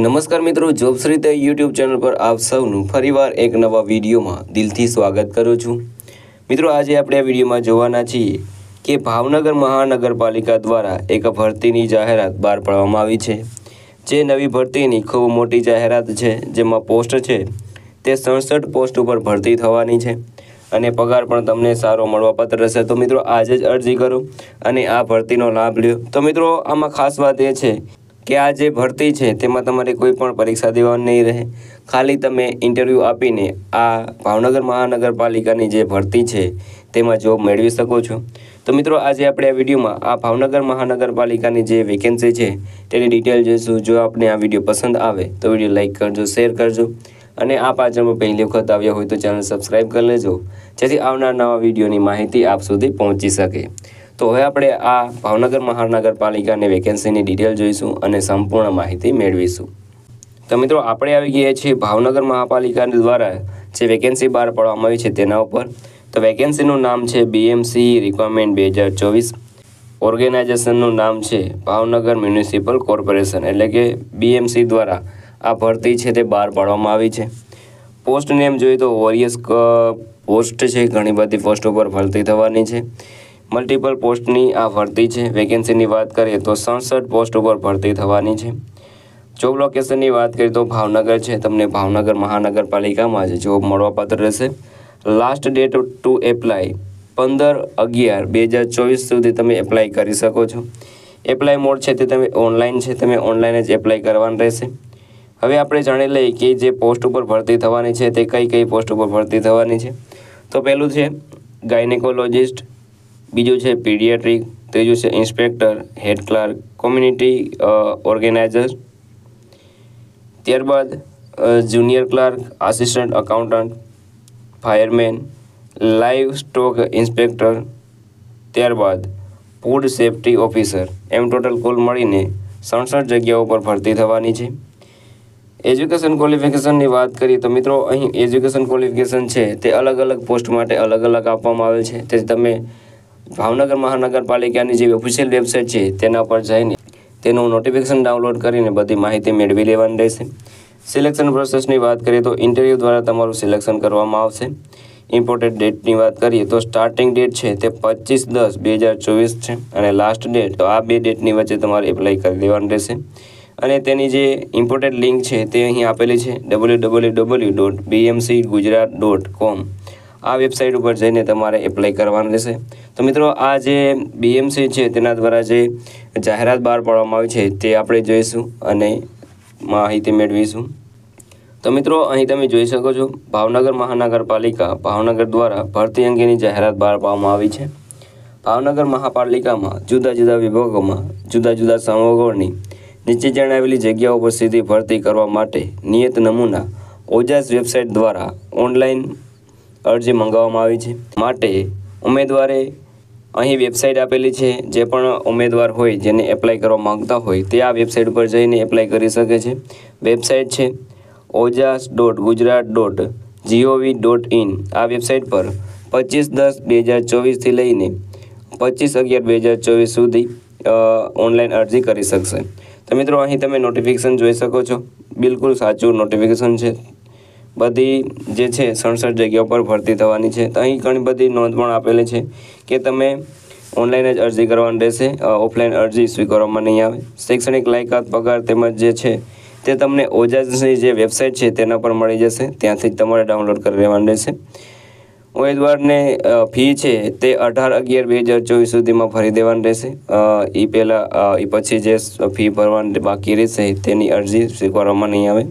નમસ્કાર મિત્રો જોબશ્રી તે યુટ્યુબ ચેનલ પર આપ સૌનું ફરીવાર એક નવા વિડીયોમાં દિલથી સ્વાગત કરું છું મિત્રો આજે આપણે આ વિડીયોમાં જોવાના છીએ કે ભાવનગર મહાનગરપાલિકા દ્વારા એક ભરતીની જાહેરાત બહાર પાડવામાં આવી છે જે નવી ભરતીની ખૂબ મોટી જાહેરાત છે જેમાં પોસ્ટ છે તે સડસઠ પોસ્ટ ઉપર ભરતી થવાની છે અને પગાર પણ તમને સારો મળવાપાત્ર રહેશે તો મિત્રો આજે જ અરજી કરો અને આ ભરતીનો લાભ લ્યો તો મિત્રો આમાં ખાસ વાત એ છે કે આ જે ભરતી છે તેમાં તમારે કોઈ પણ પરીક્ષા દેવાની નહીં રહે ખાલી તમે ઇન્ટરવ્યૂ આપીને આ ભાવનગર મહાનગરપાલિકાની જે ભરતી છે તેમાં જોબ મેળવી શકો છો તો મિત્રો આજે આપણે આ વિડીયોમાં આ ભાવનગર મહાનગરપાલિકાની જે વેકેન્સી છે તેની ડિટેલ જોઈશું જો આપને આ વિડીયો પસંદ આવે તો વિડીયો લાઇક કરજો શેર કરજો અને આ પાછળમાં પહેલી વખત આવ્યા હોય તો ચેનલ સબસ્ક્રાઈબ કરી લેજો જેથી આવનાર નવા વિડીયોની માહિતી આપ સુધી પહોંચી શકે તો હવે આપણે આ ભાવનગર મહાનગરપાલિકાની વેકેન્સીની ડિટેલ જોઈશું અને સંપૂર્ણ માહિતી મેળવીશું તો મિત્રો આપણે આવી ગયા છીએ ભાવનગર મહાપાલિકા દ્વારા જે વેકેન્સી બહાર પાડવામાં આવી છે તેના ઉપર તો વેકેન્સીનું નામ છે બીએમસી રિક્વાયરમેન્ટ બે હજાર ચોવીસ ઓર્ગેનાઇઝેશનનું નામ છે ભાવનગર મ્યુનિસિપલ કોર્પોરેશન એટલે કે બીએમસી દ્વારા આ ભરતી છે તે બહાર પાડવામાં આવી છે પોસ્ટ નેમ જોઈએ તો વોરિયસ પોસ્ટ છે ઘણી બધી પોસ્ટ ઉપર ભરતી થવાની છે મલ્ટિપલ પોસ્ટની આ ભરતી છે વેકેન્સીની વાત કરીએ તો સડસઠ પોસ્ટ ઉપર ભરતી થવાની છે જોબ લોકેશનની વાત કરીએ તો ભાવનગર છે તમને ભાવનગર મહાનગરપાલિકામાં જ જોબ મળવાપાત્ર રહેશે લાસ્ટ ડેટ ટુ એપ્લાય પંદર અગિયાર બે હજાર ચોવીસ સુધી તમે એપ્લાય કરી શકો છો એપ્લાય મોડ છે તે તમે ઓનલાઈન છે તમે ઓનલાઈન જ એપ્લાય કરવાનું રહેશે હવે આપણે જાણી લઈએ કે જે પોસ્ટ ઉપર ભરતી થવાની છે તે કઈ કઈ પોસ્ટ ઉપર ભરતી થવાની છે તો પહેલું છે ગાયનેકોલોજિસ્ટ બીજું છે પીડિયાટ્રિક ત્રીજું છે inspector head clerk community organizer ત્યારબાદ junior clerk assistant accountant fireman livestock inspector ત્યારબાદ ફૂડ સેફ્ટી ઓફિસર એમ ટોટલ કુલ મળીને સડસઠ જગ્યાઓ પર ભરતી થવાની છે એજ્યુકેશન ક્વોલિફિકેશનની વાત કરીએ તો મિત્રો અહીં એજ્યુકેશન ક્વોલિફિકેશન છે તે અલગ અલગ પોસ્ટ માટે અલગ અલગ આપવામાં આવેલ છે તેથી તમે ભાવનગર મહાનગરપાલિકાની જે ઓફિશિયલ વેબસાઇટ છે તેના પર જઈને તેનું નોટિફિકેશન ડાઉનલોડ કરીને બધી માહિતી મેળવી લેવાની રહેશે સિલેક્શન પ્રોસેસની વાત કરીએ તો ઇન્ટરવ્યૂ દ્વારા તમારું સિલેક્શન કરવામાં આવશે ઇમ્પોર્ટેડ ડેટની વાત કરીએ તો સ્ટાર્ટિંગ ડેટ છે તે પચીસ દસ બે હજાર ચોવીસ છે અને લાસ્ટ ડેટ તો આ બે ડેટની વચ્ચે તમારે એપ્લાય કરી દેવાનું રહેશે અને તેની જે ઇમ્પોર્ટેડ લિંક છે તે અહીં આપેલી છે W W W dot BMC Gujarat dot com આ વેબસાઇટ ઉપર જઈને તમારે એપ્લાય કરવાનું રહેશે તો મિત્રો આ જે બીએમસી છે તેના દ્વારા જે જાહેરાત બહાર પાડવામાં આવી છે તે આપણે જોઈશું અને માહિતી મેળવીશું તો મિત્રો અહીં તમે જોઈ શકો છો ભાવનગર મહાનગરપાલિકા ભાવનગર દ્વારા ભરતી અંગેની જાહેરાત બહાર પાડવામાં આવી છે ભાવનગર મહાપાલિકામાં જુદા જુદા વિભાગોમાં જુદા જુદા સંવર્ગોની નીચે જણાવેલી જગ્યાઓ પર સીધી ભરતી કરવા માટે નિયત નમૂના ઓજાસ વેબસાઇટ દ્વારા ઓનલાઈન અરજી મંગાવવામાં આવી છે માટે ઉમેદવારે અહીં વેબસાઇટ આપેલી છે જે પણ ઉમેદવાર હોય જેને એપ્લાય કરવા માગતા હોય તે આ વેબસાઇટ ઉપર જઈને એપ્લાય કરી શકે છે વેબસાઇટ છે Ojas dot Gujarat dot GOV dot in આ વેબસાઇટ પર પચીસ દસ બે હજાર ચોવીસથી લઈને પચીસ અગિયાર બે હજાર ચોવીસ સુધી ઓનલાઈન અરજી કરી શકશે તો મિત્રો અહીં તમે નોટિફિકેશન જોઈ શકો છો બિલકુલ સાચું નોટિફિકેશન છે બધી જે છે સડસઠ જગ્યાઓ પર ભરતી થવાની છે તો અહીં ઘણી બધી નોંધ પણ આપેલી છે કે તમે ઓનલાઈન જ અરજી કરવાની રહેશે ઓફલાઈન અરજી સ્વીકારવામાં નહીં આવે શૈક્ષણિક લાયકાત પગાર તેમજ જે છે તે તમને ઓજાસની જે વેબસાઇટ છે તેના પર મળી જશે ત્યાંથી જ તમારે ડાઉનલોડ કરી લેવાનું રહેશે ઉમેદવારને ફી છે તે અઢાર અગિયાર બે હજાર ચોવીસ સુધીમાં ભરી દેવાની રહેશે એ પહેલાં એ પછી જે ફી ભરવાની બાકી રહેશે તેની અરજી સ્વીકારવામાં નહીં આવે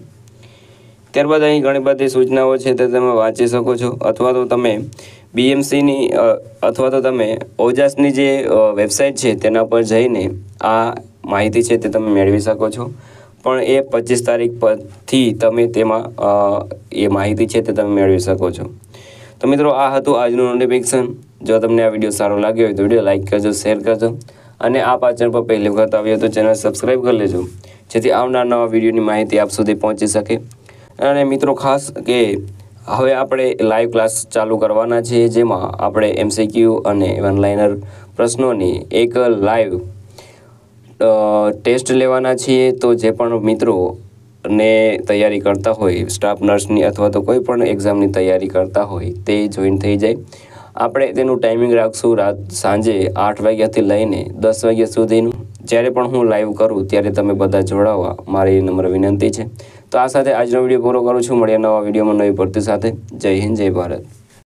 ત્યારબાદ અહીં ઘણી બધી સૂચનાઓ છે તે તમે વાંચી શકો છો અથવા તો તમે બીએમસીની અથવા તો તમે ઓજાસની જે વેબસાઇટ છે તેના પર જઈને આ માહિતી છે તે તમે મેળવી શકો છો પણ એ પચીસ તારીખ પરથી તમે તેમાં એ માહિતી છે તે તમે મેળવી શકો છો તો મિત્રો આ હતું આજનું નોટિફિકેશન જો તમને આ વિડીયો સારો લાગ્યો હોય તો વિડીયો લાઇક કરજો શેર કરજો અને આ પાચન પર પહેલી વખત આવ્યો તો ચેનલ સબસ્ક્રાઈબ કરી લેજો જેથી આવનાર નવા વિડીયોની માહિતી આપ સુધી પહોંચી શકે અને મિત્રો ખાસ કે હવે આપણે લાઈવ ક્લાસ ચાલુ કરવાના છીએ જેમાં આપણે એમસીક્યુ અને વનલાઇનર પ્રશ્નોની એક લાઈવ ટેસ્ટ લેવાના છીએ તો જે પણ મિત્રો ને તૈયારી કરતા હોય સ્ટાફ નર્સની અથવા તો કોઈ પણ એક્ઝામની તૈયારી કરતા હોય તે જોઈન થઈ જાય આપણે તેનું ટાઈમિંગ રાખશું રાત સાંજે આઠ વાગ્યાથી લઈને દસ વાગ્યા સુધીનું જ્યારે પણ હું લાઈવ કરું ત્યારે તમે બધા જોડાવવા મારી નમ્ર વિનંતી છે તો આ સાથે આજનો વિડીયો પૂરો કરું છું મળ્યા નવા વિડીયોમાં નવી ભરતી સાથે જય હિન્દ જય ભારત